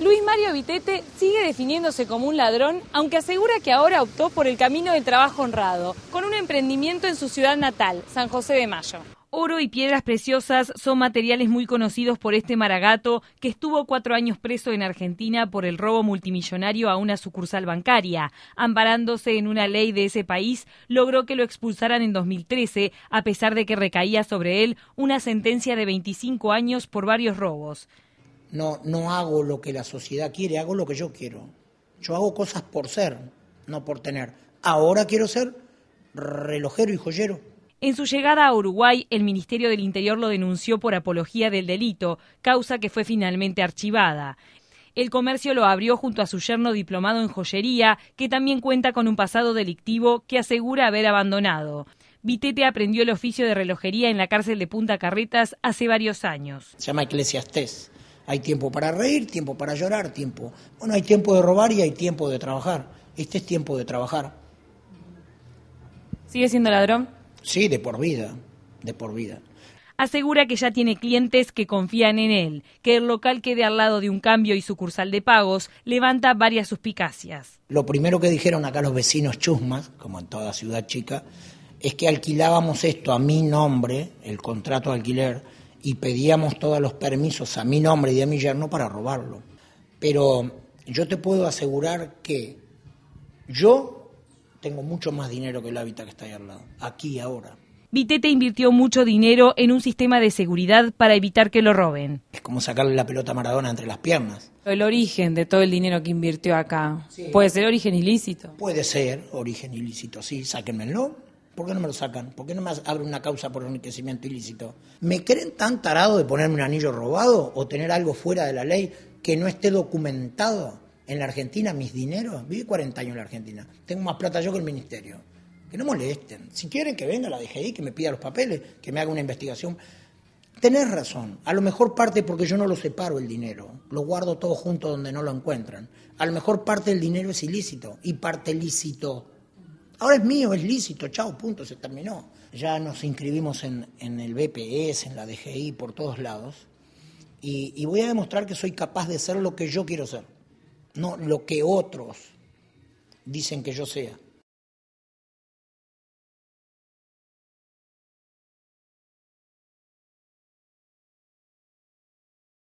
Luis Mario Vitete sigue definiéndose como un ladrón, aunque asegura que ahora optó por el camino del trabajo honrado, con un emprendimiento en su ciudad natal, San José de Mayo. Oro y piedras preciosas son materiales muy conocidos por este maragato que estuvo cuatro años preso en Argentina por el robo multimillonario a una sucursal bancaria. Amparándose en una ley de ese país, logró que lo expulsaran en 2013, a pesar de que recaía sobre él una sentencia de 25 años por varios robos. No, no hago lo que la sociedad quiere, hago lo que yo quiero. Yo hago cosas por ser, no por tener. Ahora quiero ser relojero y joyero. En su llegada a Uruguay, el Ministerio del Interior lo denunció por apología del delito, causa que fue finalmente archivada. El comercio lo abrió junto a su yerno diplomado en joyería, que también cuenta con un pasado delictivo que asegura haber abandonado. Vitete aprendió el oficio de relojería en la cárcel de Punta Carretas hace varios años. Se llama Eclesiastés. Hay tiempo para reír, tiempo para llorar, tiempo. Bueno, hay tiempo de robar y hay tiempo de trabajar. Este es tiempo de trabajar. ¿Sigue siendo ladrón? Sí, de por vida, de por vida. Asegura que ya tiene clientes que confían en él, que el local quede al lado de un cambio y sucursal de pagos levanta varias suspicacias. Lo primero que dijeron acá los vecinos chusmas, como en toda ciudad chica, es que alquilábamos esto a mi nombre, el contrato de alquiler, y pedíamos todos los permisos a mi nombre y a mi yerno para robarlo. Pero yo te puedo asegurar que yo tengo mucho más dinero que el hábitat que está ahí al lado, aquí ahora. Vitete invirtió mucho dinero en un sistema de seguridad para evitar que lo roben. Es como sacarle la pelota a Maradona entre las piernas. El origen de todo el dinero que invirtió acá. ¿Puede ser origen ilícito? Puede ser origen ilícito, sí, sáquenmelo. ¿Por qué no me lo sacan? ¿Por qué no me abren una causa por enriquecimiento ilícito? ¿Me creen tan tarado de ponerme un anillo robado o tener algo fuera de la ley que no esté documentado en la Argentina mis dineros? Vive 40 años en la Argentina. Tengo más plata yo que el ministerio. Que no molesten. Si quieren que venga la DGI, que me pida los papeles, que me haga una investigación. Tenés razón. A lo mejor parte porque yo no lo separo el dinero. Lo guardo todo junto donde no lo encuentran. A lo mejor parte del dinero es ilícito y parte lícito Ahora es mío, es lícito, chao, punto, se terminó. Ya nos inscribimos en, en el BPS, en la DGI, por todos lados. y, voy a demostrar que soy capaz de ser lo que yo quiero ser, no lo que otros dicen que yo sea.